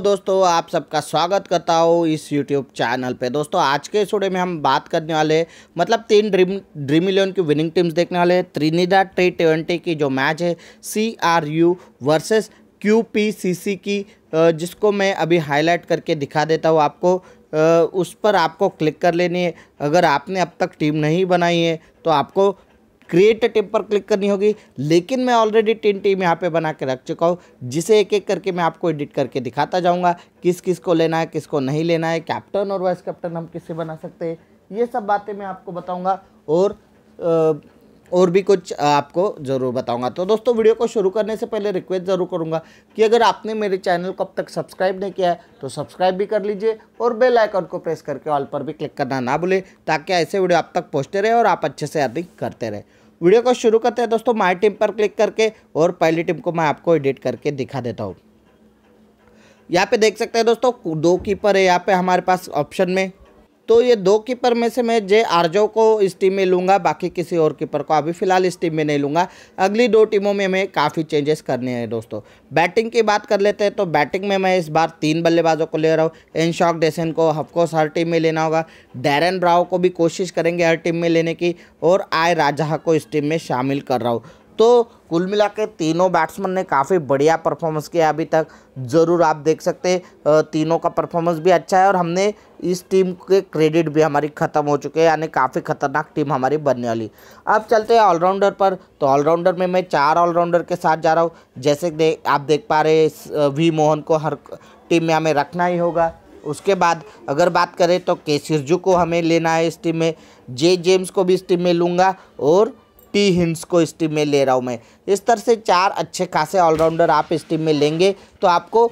दोस्तों आप सबका स्वागत करता हूँ इस यूट्यूब चैनल पे दोस्तों आज के स्टूडियो में हम बात करने वाले मतलब तीन ड्रीम ड्रीम इलेवन की विनिंग टीम्स देखने वाले त्रिनिदा टी ट्वेंटी की जो मैच है C R U versus Q P C C की जिसको मैं अभी हाईलाइट करके दिखा देता हूँ आपको उस पर आपको क्लिक कर लेनी है अगर आपने अब तक टीम नहीं बनाई है तो आपको क्रिएट टिप पर क्लिक करनी होगी लेकिन मैं ऑलरेडी टेन टीम यहाँ पे बना के रख चुका हूँ जिसे एक एक करके मैं आपको एडिट करके दिखाता जाऊँगा किस किस को लेना है किसको नहीं लेना है कैप्टन और वाइस कैप्टन हम किससे बना सकते हैं ये सब बातें मैं आपको बताऊँगा और आ, और भी कुछ आपको ज़रूर बताऊंगा तो दोस्तों वीडियो को शुरू करने से पहले रिक्वेस्ट ज़रूर करूंगा कि अगर आपने मेरे चैनल को अब तक सब्सक्राइब नहीं किया है तो सब्सक्राइब भी कर लीजिए और बेल आइकन को प्रेस करके ऑल पर भी क्लिक करना ना भूलें ताकि ऐसे वीडियो आप तक पहुँचते रहे और आप अच्छे से अर्निंग करते रहे वीडियो को शुरू करते हैं दोस्तों माई टीम पर क्लिक करके और पहली टीम को मैं आपको एडिट करके दिखा देता हूँ यहाँ पे देख सकते हैं दोस्तों दो कीपर है यहाँ पे हमारे पास ऑप्शन में तो ये दो कीपर में से मैं जे आरजो को इस टीम में लूँगा बाकी किसी और कीपर को अभी फ़िलहाल इस टीम में नहीं लूँगा अगली दो टीमों में मैं काफ़ी चेंजेस करने हैं दोस्तों बैटिंग की बात कर लेते हैं तो बैटिंग में मैं इस बार तीन बल्लेबाजों को ले रहा हूँ एन शॉक डेसन को हफकोस हर टीम में लेना होगा डैरन ब्राव को भी कोशिश करेंगे हर टीम में लेने की और आय राजा को इस टीम में शामिल कर रहा हूँ तो कुल मिला के तीनों बैट्समैन ने काफ़ी बढ़िया परफॉर्मेंस किया अभी तक ज़रूर आप देख सकते तीनों का परफॉर्मेंस भी अच्छा है और हमने इस टीम के क्रेडिट भी हमारी ख़त्म हो चुके हैं यानी काफ़ी खतरनाक टीम हमारी बनने वाली अब चलते हैं ऑलराउंडर पर तो ऑलराउंडर में मैं चार ऑलराउंडर के साथ जा रहा हूँ जैसे दे, आप देख पा रहे वी मोहन को हर टीम में हमें रखना ही होगा उसके बाद अगर बात करें तो के सिरजू को हमें लेना है इस टीम में जे जेम्स को भी इस टीम में लूँगा और टी हिंस को इस टीम में ले रहा हूँ मैं इस तरह से चार अच्छे खासे ऑलराउंडर आप इस टीम में लेंगे तो आपको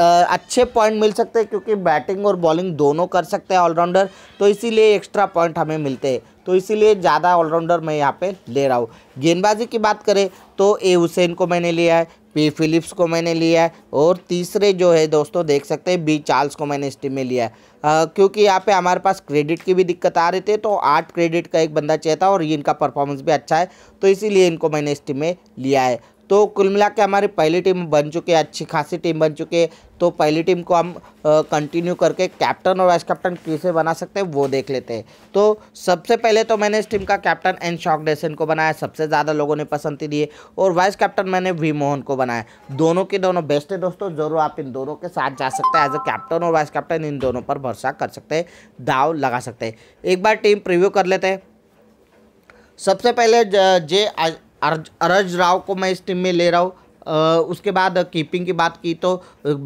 अच्छे पॉइंट मिल सकते हैं क्योंकि बैटिंग और बॉलिंग दोनों कर सकते हैं ऑलराउंडर तो इसीलिए एक्स्ट्रा पॉइंट हमें मिलते हैं तो इसीलिए ज़्यादा ऑलराउंडर मैं यहाँ पे ले रहा हूँ गेंदबाजी की बात करें तो ए हुसैन को मैंने लिया है पी फिलिप्स को मैंने लिया है और तीसरे जो है दोस्तों देख सकते हैं बी चार्ल्स को मैंने इस टीम में लिया है क्योंकि यहाँ पे हमारे पास क्रेडिट की भी दिक्कत आ रही थी तो आठ क्रेडिट का एक बंदा चाहिए था और ये इनका परफॉर्मेंस भी अच्छा है तो इसीलिए इनको मैंने इस टीम में लिया है तो कुल मिला के हमारी पहली टीम बन चुकी है अच्छी खासी टीम बन चुकी है तो पहली टीम को हम कंटिन्यू करके कैप्टन और वाइस कैप्टन से बना सकते हैं वो देख लेते हैं तो सबसे पहले तो मैंने इस टीम का कैप्टन एन शॉक डेसन को बनाया सबसे ज़्यादा लोगों ने पसंद दी है और वाइस कैप्टन मैंने वी मोहन को बनाया दोनों के दोनों बेस्ट है दोस्तों जरूर आप इन दोनों के साथ जा सकते हैं एज अ कैप्टन और वाइस कैप्टन इन दोनों पर भरोसा कर सकते हैं दाव लगा सकते हैं एक बार टीम प्रिव्यू कर लेते हैं सबसे पहले जे अरज अरज राव को मैं इस टीम में ले रहा हूँ उसके बाद कीपिंग की बात की तो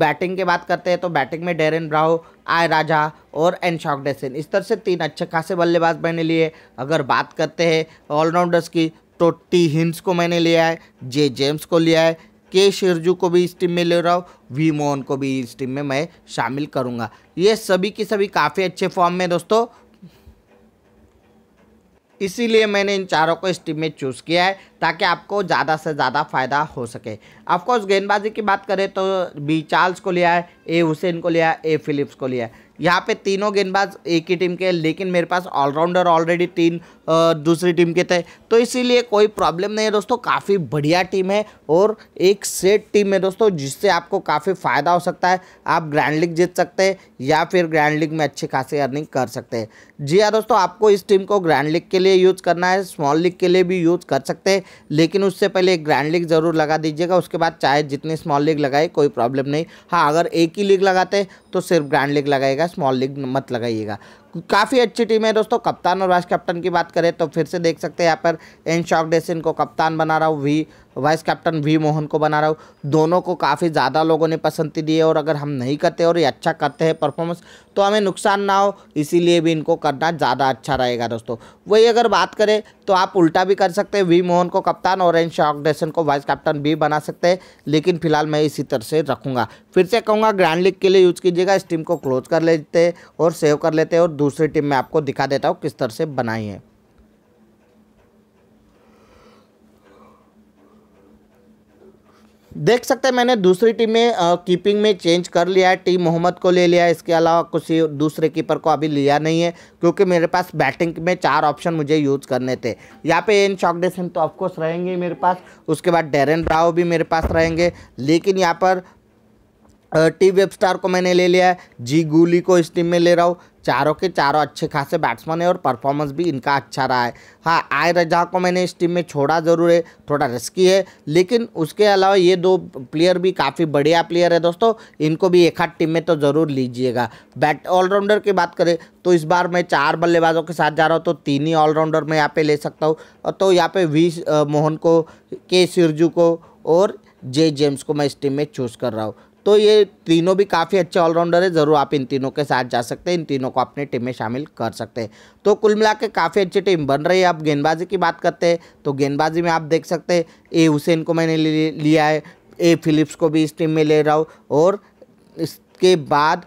बैटिंग की बात करते हैं तो बैटिंग में डेरन राव आय राजा और एन शॉक डेसिन इस तरह से तीन अच्छे खासे बल्लेबाज मैंने लिए अगर बात करते हैं ऑलराउंडर्स की तो टी हिंस को मैंने लिया है जे जेम्स को लिया है के शिरजू को भी इस टीम में ले रहा हूँ वी मोहन को भी इस टीम में मैं शामिल करूँगा ये सभी की सभी काफ़ी अच्छे फॉर्म में दोस्तों इसीलिए मैंने इन चारों को इस टीम में चूज़ किया है ताकि आपको ज़्यादा से ज़्यादा फ़ायदा हो सके ऑफकोर्स गेंदबाजी की बात करें तो बी चार्ल्स को लिया है ए हुसैन को लिया है ए फिलिप्स को लिया है यहाँ पे तीनों गेंदबाज एक ही टीम के लेकिन मेरे पास ऑलराउंडर ऑलरेडी तीन दूसरी टीम के थे तो इसीलिए कोई प्रॉब्लम नहीं है दोस्तों काफ़ी बढ़िया टीम है और एक सेट टीम है दोस्तों जिससे आपको काफ़ी फ़ायदा हो सकता है आप ग्रैंड लीग जीत सकते हैं या फिर ग्रैंड लीग में अच्छी खासी अर्निंग कर सकते हैं जी हाँ दोस्तों आपको इस टीम को ग्रैंड लीग के लिए यूज़ करना है स्मॉल लीग के लिए भी यूज़ कर सकते हैं लेकिन उससे पहले एक ग्रैंड लीग ज़रूर लगा दीजिएगा उसके बाद चाहे जितनी स्मॉल लीग लगाए कोई प्रॉब्लम नहीं हाँ अगर एक ही लीग लगाते तो सिर्फ ग्रैंड लिग लगाएगा स्मॉल लिग मत लगाइएगा काफ़ी अच्छी टीम है दोस्तों कप्तान और वाइस कैप्टन की बात करें तो फिर से देख सकते हैं यहाँ पर एन शॉक डेसिन को कप्तान बना रहा हूँ V vice captain V Mohan को बना रहा हूँ दोनों को काफ़ी ज़्यादा लोगों ने पसंद दी है और अगर हम नहीं करते और ये अच्छा करते हैं परफॉर्मेंस तो हमें नुकसान ना हो इसीलिए भी इनको करना ज़्यादा अच्छा रहेगा दोस्तों वही अगर बात करें तो आप उल्टा भी कर सकते हैं वी मोहन को कप्तान और एन शॉक डेसन को वाइस कैप्टन भी बना सकते हैं लेकिन फिलहाल मैं इसी तरह से रखूँगा फिर से कहूँगा ग्रैंड लीग के लिए यूज़ कीजिएगा इस टीम को क्लोज कर लेते और सेव कर लेते और दूसरी टीम में आपको दिखा देता हूँ किस तरह से बनाई है देख सकते हैं मैंने दूसरी टीम में आ, कीपिंग में चेंज कर लिया है टीम मोहम्मद को ले लिया इसके अलावा कुछ दूसरे कीपर को अभी लिया नहीं है क्योंकि मेरे पास बैटिंग में चार ऑप्शन मुझे यूज़ करने थे यहाँ पे एन शॉकडेसन तो ऑफकोर्स रहेंगे मेरे पास उसके बाद डेरन राव भी मेरे पास रहेंगे लेकिन यहाँ पर टी वेब स्टार को मैंने ले लिया है जी गूली को इस टीम में ले रहा हूँ चारों के चारों अच्छे खासे बैट्समैन है और परफॉर्मेंस भी इनका अच्छा रहा है हाँ आय रजा को मैंने इस टीम में छोड़ा ज़रूर है थोड़ा रिस्की है लेकिन उसके अलावा ये दो प्लेयर भी काफ़ी बढ़िया प्लेयर है दोस्तों इनको भी एक आध टीम में तो ज़रूर लीजिएगा बैट ऑलराउंडर की बात करें तो इस बार मैं चार बल्लेबाजों के साथ जा रहा हूँ तो तीन ही ऑलराउंडर मैं यहाँ पर ले सकता हूँ तो यहाँ पर वी मोहन को के सिरजू को और जे जेम्स को मैं इस टीम में चूज़ कर रहा हूँ तो ये तीनों भी काफ़ी अच्छे ऑलराउंडर है ज़रूर आप इन तीनों के साथ जा सकते हैं इन तीनों को अपनी टीम में शामिल कर सकते हैं तो कुल मिला के काफ़ी अच्छी टीम बन रही है आप गेंदबाजी की बात करते हैं तो गेंदबाजी में आप देख सकते हैं ए हुसैन को मैंने लिया है ए फिलिप्स को भी इस टीम में ले रहा हूँ और इसके बाद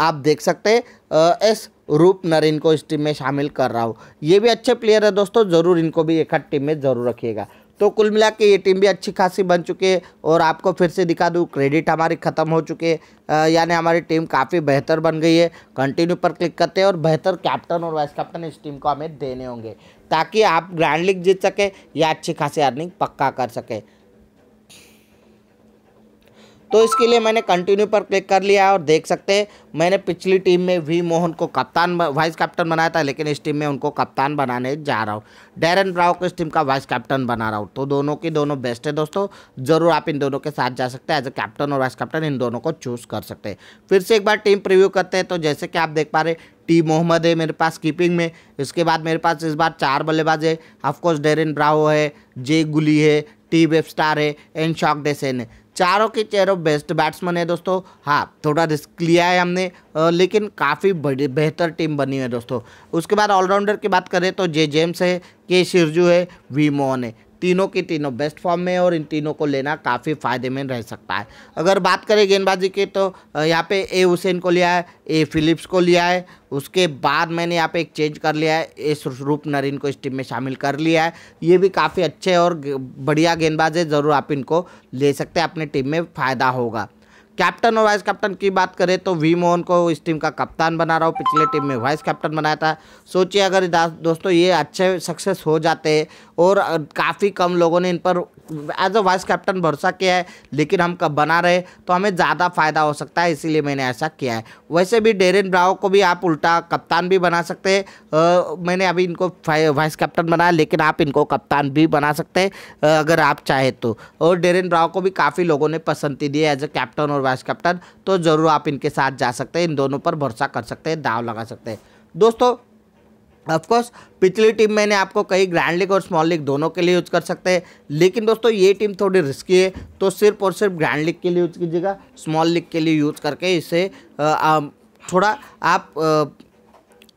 आप देख सकते हैं एस रूप नरिन को इस टीम में शामिल कर रहा हूँ ये भी अच्छे प्लेयर है दोस्तों ज़रूर इनको भी एक हट टीम में ज़रूर रखिएगा तो कुल मिला के ये टीम भी अच्छी खासी बन चुकी है और आपको फिर से दिखा दूँ क्रेडिट हमारी ख़त्म हो चुके यानी हमारी टीम काफ़ी बेहतर बन गई है कंटिन्यू पर क्लिक करते हैं और बेहतर कैप्टन और वाइस कैप्टन इस टीम को हमें देने होंगे ताकि आप ग्रैंड लीग जीत सकें या अच्छी खासी अर्निंग पक्का कर सकें तो इसके लिए मैंने कंटिन्यू पर क्लिक कर लिया और देख सकते हैं मैंने पिछली टीम में वी मोहन को कप्तान वाइस कैप्टन बनाया था लेकिन इस टीम में उनको कप्तान बनाने जा रहा हूँ डेरन राव को इस टीम का वाइस कैप्टन बना रहा हूँ तो दोनों की दोनों बेस्ट है दोस्तों ज़रूर आप इन दोनों के साथ जा सकते हैं एज ए कैप्टन और वाइस कैप्टन इन दोनों को चूज़ कर सकते हैं फिर से एक बार टीम प्रिव्यू करते हैं तो जैसे कि आप देख पा रहे टी मोहम्मद है मेरे पास कीपिंग में इसके बाद मेरे पास इस बार चार बल्लेबाज है ऑफकोर्स डेरिन ब्राहो है जे गुली है टी वेबस्टार है एंड शॉक डेसेन है चारों के चेहरों बेस्ट बैट्समैन है दोस्तों हाँ थोड़ा रिस्क लिया है हमने लेकिन काफ़ी बड़ी बेहतर टीम बनी है दोस्तों उसके बाद ऑलराउंडर की बात करें तो जे जेम्स है के शिरजू है वी मोहन है तीनों की तीनों बेस्ट फॉर्म में और इन तीनों को लेना काफ़ी फ़ायदेमंद रह सकता है अगर बात करें गेंदबाजी की तो यहाँ पे ए हुसैन को लिया है ए फिलिप्स को लिया है उसके बाद मैंने यहाँ पे एक चेंज कर लिया है ए रूप नरीन को इस टीम में शामिल कर लिया है ये भी काफ़ी अच्छे और बढ़िया गेंदबाज है ज़रूर आप इनको ले सकते हैं अपने टीम में फ़ायदा होगा कैप्टन और वाइस कैप्टन की बात करें तो वी मोहन को इस टीम का कप्तान बना रहा हूँ पिछले टीम में वाइस कैप्टन बनाया था सोचिए अगर दोस्तों ये अच्छे सक्सेस हो जाते और काफ़ी कम लोगों ने इन पर एज अ वाइस कैप्टन भरोसा किया है लेकिन हम कब बना रहे तो हमें ज़्यादा फ़ायदा हो सकता है इसीलिए मैंने ऐसा किया है वैसे भी डेरिन ब्रावो को भी आप उल्टा कप्तान भी बना सकते हैं मैंने अभी इनको वाइस कैप्टन बनाया लेकिन आप इनको कप्तान भी बना सकते हैं अगर आप चाहे तो और डेरिन ब्रावो को भी काफ़ी लोगों ने पसंद दी है एज अ कैप्टन और वाइस कैप्टन तो ज़रूर आप इनके साथ जा सकते हैं इन दोनों पर भरोसा कर सकते हैं दाव लगा सकते हैं दोस्तों ऑफकोर्स पिछली टीम मैंने आपको कई ग्रैंड लीग और स्मॉल लीग दोनों के लिए यूज कर सकते हैं लेकिन दोस्तों ये टीम थोड़ी रिस्की है तो सिर्फ और सिर्फ ग्रैंड लीग के लिए यूज कीजिएगा स्मॉल लीग के लिए यूज करके इसे थोड़ा आप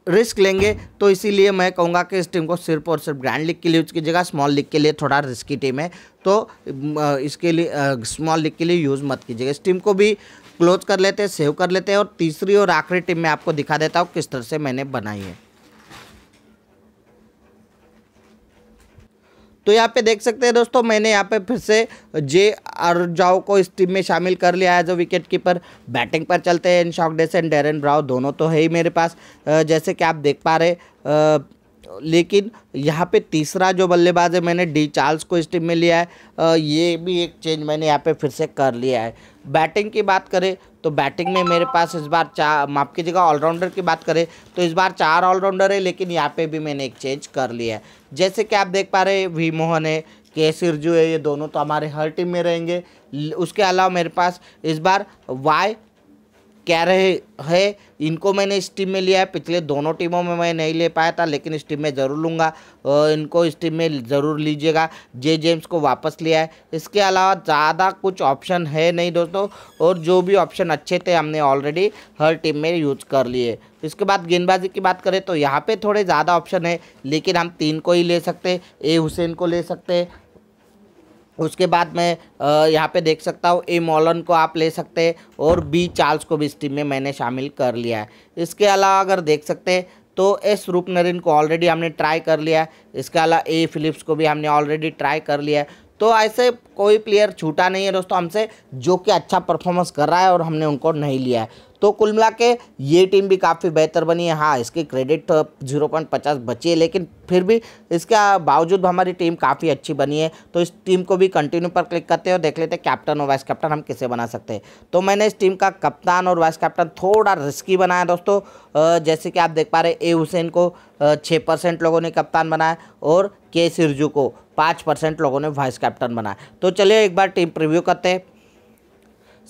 रिस्क लेंगे तो इसीलिए मैं कहूँगा कि इस टीम को सिर्फ और सिर्फ ग्रैंड लीग के लिए यूज कीजिएगा स्मॉल लीग के लिए थोड़ा रिस्की टीम है तो इसके लिए स्मॉल लीग के लिए यूज़ मत कीजिएगा इस टीम को भी क्लोज कर लेते हैं सेव कर लेते हैं और तीसरी और आखिरी टीम में आपको दिखा देता हूँ किस तरह से मैंने बनाई है तो यहाँ पे देख सकते हैं दोस्तों मैंने यहाँ पे फिर से जे अर्जाओ को इस टीम में शामिल कर लिया है जो विकेट कीपर बैटिंग पर चलते हैं डेस एंड डेरन ब्राउ दोनों तो है ही मेरे पास जैसे कि आप देख पा रहे लेकिन यहाँ पे तीसरा जो बल्लेबाज है मैंने डी चार्ल्स को इस टीम में लिया है ये भी एक चेंज मैंने यहाँ पे फिर से कर लिया है बैटिंग की बात करें तो बैटिंग में मेरे पास इस बार चार माप की जगह ऑलराउंडर की बात करें तो इस बार चार ऑलराउंडर है लेकिन यहाँ पे भी मैंने एक चेंज कर लिया है जैसे कि आप देख पा रहे वी मोहन है के सिरजू है ये दोनों तो हमारे हर टीम में रहेंगे उसके अलावा मेरे पास इस बार वाई क्या रहे है इनको मैंने इस टीम में लिया है पिछले दोनों टीमों में मैं नहीं ले पाया था लेकिन इस टीम में ज़रूर लूँगा इनको इस टीम में ज़रूर लीजिएगा जे जेम्स को वापस लिया है इसके अलावा ज़्यादा कुछ ऑप्शन है नहीं दोस्तों और जो भी ऑप्शन अच्छे थे हमने ऑलरेडी हर टीम में यूज कर लिए इसके बाद गेंदबाजी की बात करें तो यहाँ पर थोड़े ज़्यादा ऑप्शन है लेकिन हम तीन को ही ले सकते ए हुसैन को ले सकते उसके बाद मैं यहाँ पे देख सकता हूँ ए मॉलन को आप ले सकते हैं और बी चार्ल्स को भी इस टीम में मैंने शामिल कर लिया है इसके अलावा अगर देख सकते हैं तो एस रूपनरिन को ऑलरेडी हमने ट्राई कर लिया है इसके अलावा ए फिलिप्स को भी हमने ऑलरेडी ट्राई कर लिया है तो ऐसे कोई प्लेयर छूटा नहीं है दोस्तों हमसे जो कि अच्छा परफॉर्मेंस कर रहा है और हमने उनको नहीं लिया है तो कुल मिला के ये टीम भी काफ़ी बेहतर बनी है हाँ इसकी क्रेडिट जीरो पॉइंट पचास बची है लेकिन फिर भी इसके बावजूद हमारी टीम काफ़ी अच्छी बनी है तो इस टीम को भी कंटिन्यू पर क्लिक करते हैं और देख लेते हैं कैप्टन और वाइस कैप्टन हम किसे बना सकते हैं तो मैंने इस टीम का कप्तान और वाइस कैप्टन थोड़ा रिस्की बनाया दोस्तों जैसे कि आप देख पा रहे ए हुसैन को छः परसेंट लोगों ने कप्तान बनाया और के सिरजू को पाँच परसेंट लोगों ने वाइस कैप्टन बनाया तो चलिए एक बार टीम प्रिव्यू करते हैं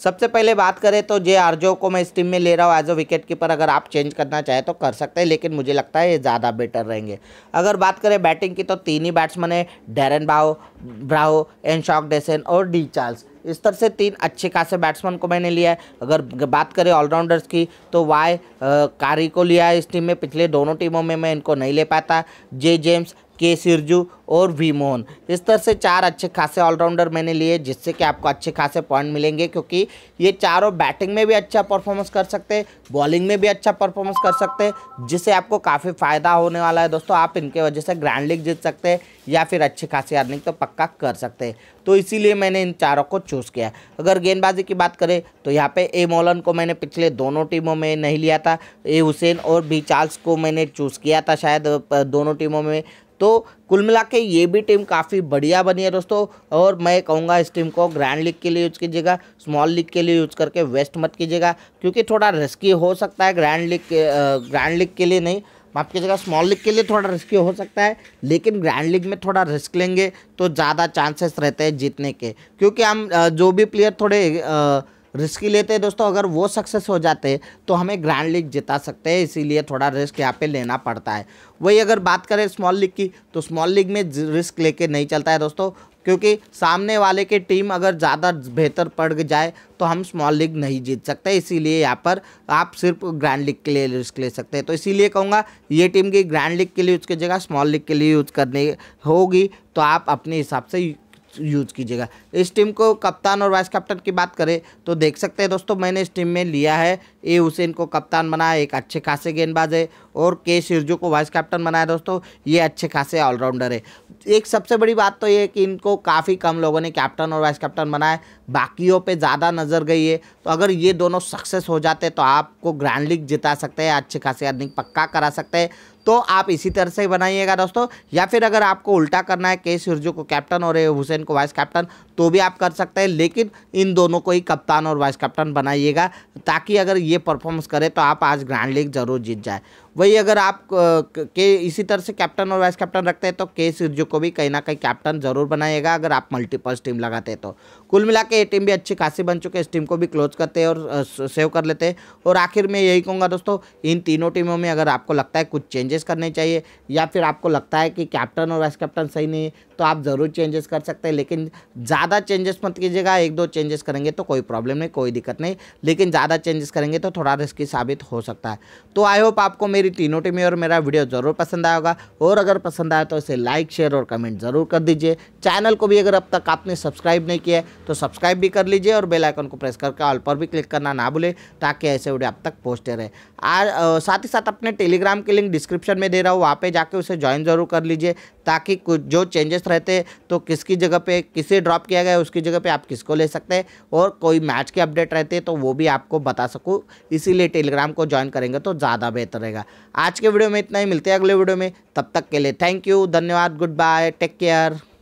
सबसे पहले बात करें तो जे आरजो को मैं इस टीम में ले रहा हूँ एज अ विकेट कीपर अगर आप चेंज करना चाहें तो कर सकते हैं लेकिन मुझे लगता है ये ज़्यादा बेटर रहेंगे अगर बात करें बैटिंग की तो तीन ही बैट्समैन है डेरन बाओ ब्राओ एन शॉक डेसन और डी चार्ल्स इस तरह से तीन अच्छे खासे बैट्समैन को मैंने लिया है अगर बात करें ऑलराउंडर्स की तो वाई कारी को लिया है इस टीम में पिछले दोनों टीमों में मैं इनको नहीं ले पाता जे जेम्स के सिरजू और वी मोहन इस तरह से चार अच्छे खासे ऑलराउंडर मैंने लिए जिससे कि आपको अच्छे खासे पॉइंट मिलेंगे क्योंकि ये चारों बैटिंग में भी अच्छा परफॉर्मेंस कर सकते हैं बॉलिंग में भी अच्छा परफॉर्मेंस कर सकते हैं जिससे आपको काफ़ी फ़ायदा होने वाला है दोस्तों आप इनके वजह से ग्रैंड लीग जीत सकते हैं या फिर अच्छे खासे अर्निंग तो पक्का कर सकते हैं तो इसीलिए मैंने इन चारों को चूज़ किया अगर गेंदबाजी की बात करें तो यहाँ पर ए मोलन को मैंने पिछले दोनों टीमों में नहीं लिया था ए हुसैन और बी चार्ल्स को मैंने चूज़ किया था शायद दोनों टीमों में तो कुल मिला के ये भी टीम काफ़ी बढ़िया बनी है दोस्तों और मैं कहूँगा इस टीम को ग्रैंड लीग के लिए यूज़ कीजिएगा स्मॉल लीग के लिए यूज़ करके वेस्ट मत कीजिएगा क्योंकि थोड़ा रिस्की हो सकता है ग्रैंड लीग के ग्रैंड लीग के लिए नहीं माफ कीजिएगा स्मॉल लीग के लिए थोड़ा रिस्की हो सकता है लेकिन ग्रैंड लीग में थोड़ा रिस्क लेंगे तो ज़्यादा चांसेस रहते हैं जीतने के क्योंकि हम जो भी प्लेयर थोड़े आ, रिस्क लेते हैं दोस्तों अगर वो सक्सेस हो जाते तो हमें ग्रैंड लीग जिता सकते हैं इसीलिए थोड़ा रिस्क यहाँ पे लेना पड़ता है वही अगर बात करें स्मॉल लीग की तो स्मॉल लीग में रिस्क लेके नहीं चलता है दोस्तों क्योंकि सामने वाले की टीम अगर ज़्यादा बेहतर पड़ जाए तो हम स्मॉल लीग नहीं जीत सकते इसीलिए यहाँ पर आप सिर्फ ग्रैंड लीग के लिए रिस्क ले सकते हैं तो इसीलिए कहूँगा ये टीम की ग्रैंड लीग के लिए यूज़ की जगह स्मॉल लीग के लिए यूज़ करनी होगी तो आप अपने हिसाब से यूज़ कीजिएगा इस टीम को कप्तान और वाइस कैप्टन की बात करें तो देख सकते हैं दोस्तों मैंने इस टीम में लिया है ए हुसैन को कप्तान बनाया एक अच्छे खासे गेंदबाज है और के सिरजू को वाइस कैप्टन बनाया दोस्तों ये अच्छे खासे ऑलराउंडर है एक सबसे बड़ी बात तो ये है कि इनको काफ़ी कम लोगों ने कैप्टन और वाइस कैप्टन बनाया बाकियों पर ज़्यादा नज़र गई है तो अगर ये दोनों सक्सेस हो जाते तो आपको ग्रैंड लीग जिता सकते हैं अच्छे खासे अर्निंग पक्का करा सकते हैं तो आप इसी तरह से बनाइएगा दोस्तों या फिर अगर आपको उल्टा करना है के सिरजू को कैप्टन और हुसैन को वाइस कैप्टन तो भी आप कर सकते हैं लेकिन इन दोनों को ही कप्तान और वाइस कैप्टन बनाइएगा ताकि अगर ये परफॉर्मेंस करे तो आप आज ग्रैंड लीग जरूर जीत जाए वही अगर आप के इसी तरह से कैप्टन और वाइस कैप्टन रखते हैं तो के सिरजू को भी कहीं ना कहीं कैप्टन जरूर बनाएगा अगर आप मल्टीपल्स टीम लगाते हैं तो कुल मिला के ये टीम भी अच्छी खासी बन चुके इस टीम को भी क्लोज करते हैं और सेव कर लेते हैं और आखिर में यही कहूँगा दोस्तों इन तीनों टीमों में अगर आपको लगता है कुछ चेंजेस करने चाहिए या फिर आपको लगता है कि कैप्टन और वाइस कैप्टन सही नहीं तो आप ज़रूर चेंजेस कर सकते हैं लेकिन ज़्यादा चेंजेस मत कीजिएगा एक दो चेंजेस करेंगे तो कोई प्रॉब्लम नहीं कोई दिक्कत नहीं लेकिन ज़्यादा चेंजेस करेंगे तो थोड़ा रिस्की साबित हो सकता है तो आई होप आपको मेरी तीनों टीमें और मेरा वीडियो ज़रूर पसंद आया होगा और अगर पसंद आया तो इसे लाइक शेयर और कमेंट ज़रूर कर दीजिए चैनल को भी अगर अब तक आपने सब्सक्राइब नहीं किया तो सब्सक्राइब भी कर लीजिए और बेलाइकन को प्रेस करके ऑल पर भी क्लिक करना ना भूलें ताकि ऐसे वीडियो अब तक पहुँचते रहे साथ ही साथ अपने टेलीग्राम की लिंक डिस्क्रिप्शन में दे रहा हूँ वहाँ पर जाकर उसे ज्वाइन जरूर कर लीजिए ताकि कुछ जो चेंजेस रहते तो किसकी जगह पे किसे ड्रॉप किया गया उसकी जगह पे आप किसको ले सकते हैं और कोई मैच के अपडेट रहते तो वो भी आपको बता सकूँ इसीलिए टेलीग्राम को ज्वाइन करेंगे तो ज़्यादा बेहतर रहेगा आज के वीडियो में इतना ही मिलते हैं अगले वीडियो में तब तक के लिए थैंक यू धन्यवाद गुड बाय टेक केयर